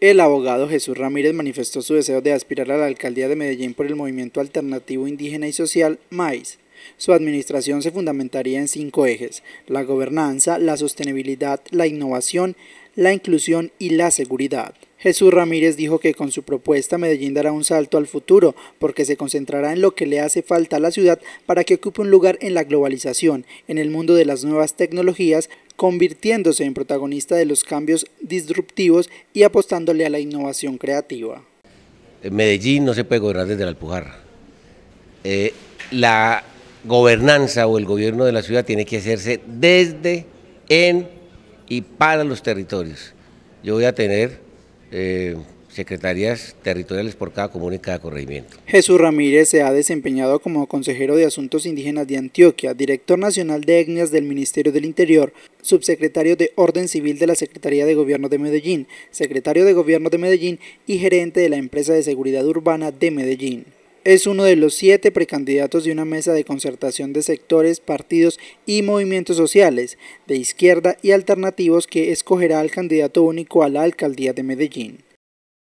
El abogado Jesús Ramírez manifestó su deseo de aspirar a la alcaldía de Medellín por el movimiento alternativo indígena y social MAIS. Su administración se fundamentaría en cinco ejes, la gobernanza, la sostenibilidad, la innovación, la inclusión y la seguridad. Jesús Ramírez dijo que con su propuesta Medellín dará un salto al futuro porque se concentrará en lo que le hace falta a la ciudad para que ocupe un lugar en la globalización, en el mundo de las nuevas tecnologías, convirtiéndose en protagonista de los cambios disruptivos y apostándole a la innovación creativa. Medellín no se puede gobernar desde la Alpujarra. Eh, la gobernanza o el gobierno de la ciudad tiene que hacerse desde, en y para los territorios. Yo voy a tener eh, secretarías territoriales por cada comuna y cada corregimiento. Jesús Ramírez se ha desempeñado como consejero de Asuntos Indígenas de Antioquia, director nacional de etnias del Ministerio del Interior, subsecretario de Orden Civil de la Secretaría de Gobierno de Medellín, secretario de Gobierno de Medellín y gerente de la empresa de seguridad urbana de Medellín. Es uno de los siete precandidatos de una mesa de concertación de sectores, partidos y movimientos sociales de izquierda y alternativos que escogerá al candidato único a la alcaldía de Medellín.